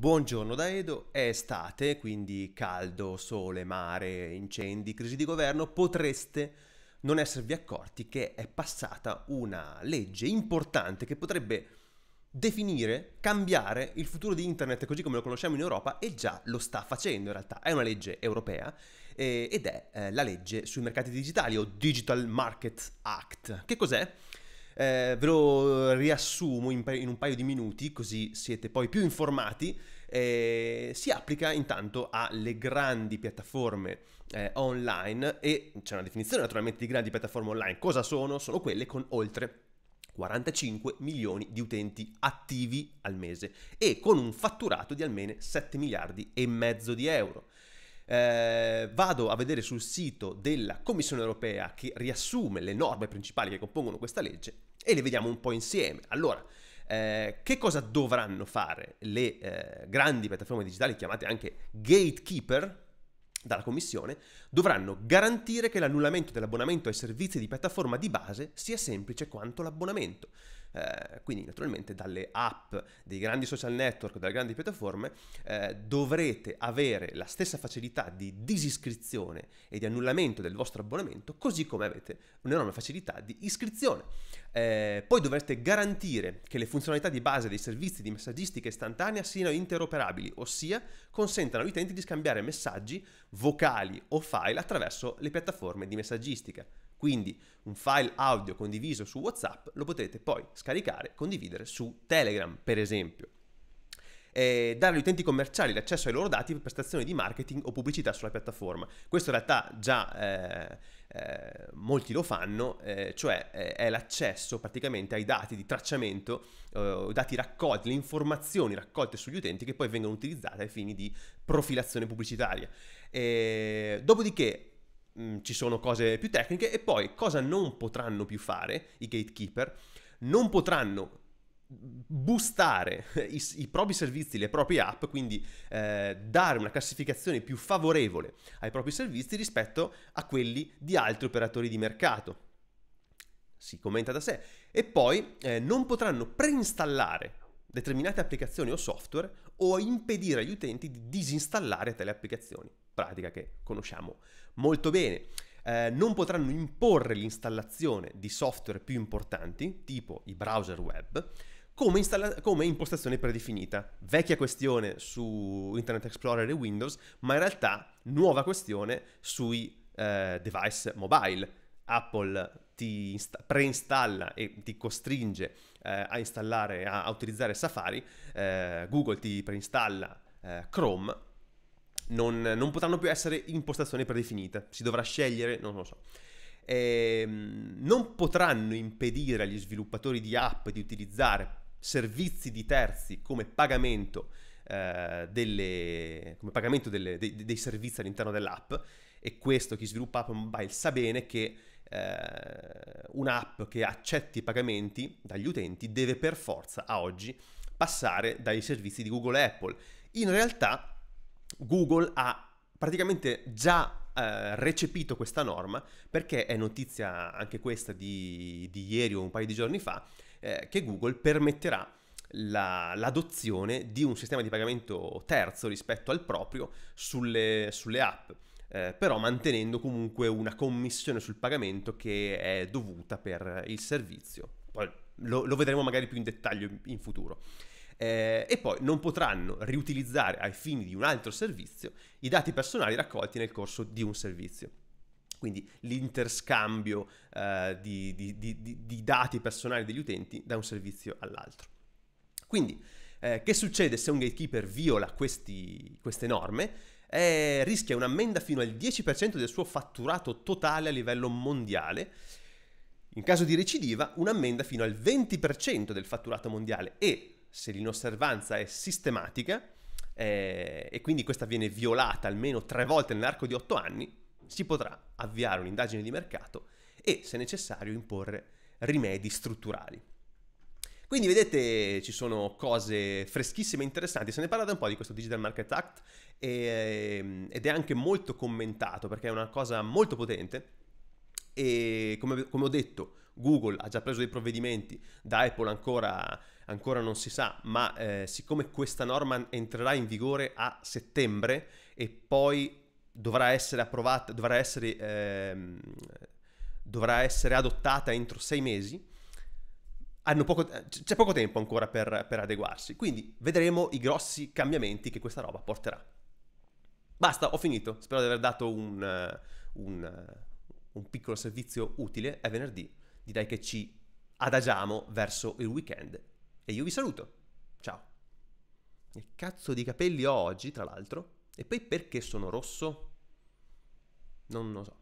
Buongiorno da Edo, è estate, quindi caldo, sole, mare, incendi, crisi di governo, potreste non esservi accorti che è passata una legge importante che potrebbe definire, cambiare il futuro di internet così come lo conosciamo in Europa e già lo sta facendo in realtà. È una legge europea eh, ed è eh, la legge sui mercati digitali o Digital Market Act. Che cos'è? eh, ve lo riassumo in, in, un paio di minuti così siete poi più informati. Eh, si applica intanto alle grandi piattaforme eh, online e c'è una definizione naturalmente di grandi piattaforme online. Cosa sono? Sono quelle con oltre 45 milioni di utenti attivi al mese e con un fatturato di almeno 7 miliardi e mezzo di euro eh, vado a vedere sul sito della Commissione europea che riassume le norme principali che compongono questa legge e le vediamo un po' insieme. Allora, eh, che cosa dovranno fare le eh, grandi piattaforme digitali, chiamate anche gatekeeper dalla Commissione, dovranno garantire che l'annullamento dell'abbonamento ai servizi di piattaforma di base sia semplice quanto l'abbonamento. Eh, quindi naturalmente dalle app, dei grandi social network, dalle grandi piattaforme eh, dovrete avere la stessa facilità di disiscrizione e di annullamento del vostro abbonamento, così come avete un'enorme facilità di iscrizione. Eh, poi dovrete garantire che le funzionalità di base dei servizi di messaggistica istantanea siano interoperabili, ossia consentano agli utenti di scambiare messaggi vocali o file attraverso le piattaforme di messaggistica. Quindi un file audio condiviso su WhatsApp lo potrete poi scaricare, e condividere su Telegram, per esempio. E dare agli utenti commerciali l'accesso ai loro dati per prestazioni di marketing o pubblicità sulla piattaforma. Questo in realtà già eh, eh, molti lo fanno, eh, cioè eh, è l'accesso praticamente ai dati di tracciamento, eh, dati raccolti, le informazioni raccolte sugli utenti che poi vengono utilizzate ai fini di profilazione pubblicitaria. E, dopodiché mh, mm, ci sono cose più tecniche e poi cosa non potranno più fare i gatekeeper? Non potranno boostare i, i, propri servizi, le proprie app, quindi eh, dare una classificazione più favorevole ai propri servizi rispetto a quelli di altri operatori di mercato. Si commenta da sé. E poi eh, non potranno preinstallare determinate applicazioni o software o a impedire agli utenti di disinstallare tali applicazioni, pratica che conosciamo molto bene. Eh, non potranno imporre l'installazione di software più importanti, tipo i browser web, come, installa- come impostazione predefinita. Vecchia questione su Internet Explorer e Windows, ma in realtà nuova questione sui eh, device mobile. Apple ti insta- preinstalla e ti costringe eh, a installare, a, a utilizzare Safari, eh, Google ti preinstalla eh, Chrome, non, non, potranno più essere impostazioni predefinite, si dovrà scegliere, non lo so. E, ehm, non potranno impedire agli sviluppatori di app di utilizzare servizi di terzi come pagamento, eh, delle, come pagamento delle, dei, dei servizi all'interno dell'app e questo chi sviluppa app mobile sa bene che eh, un'app che accetti i pagamenti dagli utenti deve per forza a oggi passare dai servizi di Google e Apple. In realtà Google ha praticamente già eh, recepito questa norma perché è notizia anche questa di, di ieri o un paio di giorni fa eh, che Google permetterà la, l'adozione di un sistema di pagamento terzo rispetto al proprio sulle, sulle app. Eh, però mantenendo comunque una commissione sul pagamento che è dovuta per il servizio. Poi lo, lo vedremo magari più in dettaglio in, in futuro. Eh, e poi non potranno riutilizzare ai fini di un altro servizio i dati personali raccolti nel corso di un servizio. Quindi l'interscambio eh, di, di, di, di dati personali degli utenti da un servizio all'altro. Quindi, eh, che succede se un gatekeeper viola questi, queste norme? eh, rischia un'ammenda fino al 10% del suo fatturato totale a livello mondiale. In caso di recidiva, un'ammenda fino al 20% del fatturato mondiale e, se l'inosservanza è sistematica, eh, e quindi questa viene violata almeno tre volte nell'arco di otto anni, si potrà avviare un'indagine di mercato e, se necessario, imporre rimedi strutturali. Quindi vedete, ci sono cose freschissime e interessanti. Se ne parla da un po' di questo Digital Market Act e, ehm, ed è anche molto commentato perché è una cosa molto potente. E come, come ho detto, Google ha già preso dei provvedimenti, da Apple ancora, ancora non si sa, ma eh, siccome questa norma entrerà in vigore a settembre e poi dovrà essere approvata, dovrà essere, ehm, dovrà essere adottata entro sei mesi, Poco, eh, c'è poco tempo ancora per, per, adeguarsi, quindi vedremo i grossi cambiamenti che questa roba porterà. Basta, ho finito, spero di aver dato un, eh, un, eh, un piccolo servizio utile, è venerdì, direi che ci adagiamo verso il weekend e io vi saluto, ciao. Che cazzo di capelli ho oggi, tra l'altro? E poi perché sono rosso? Non lo so.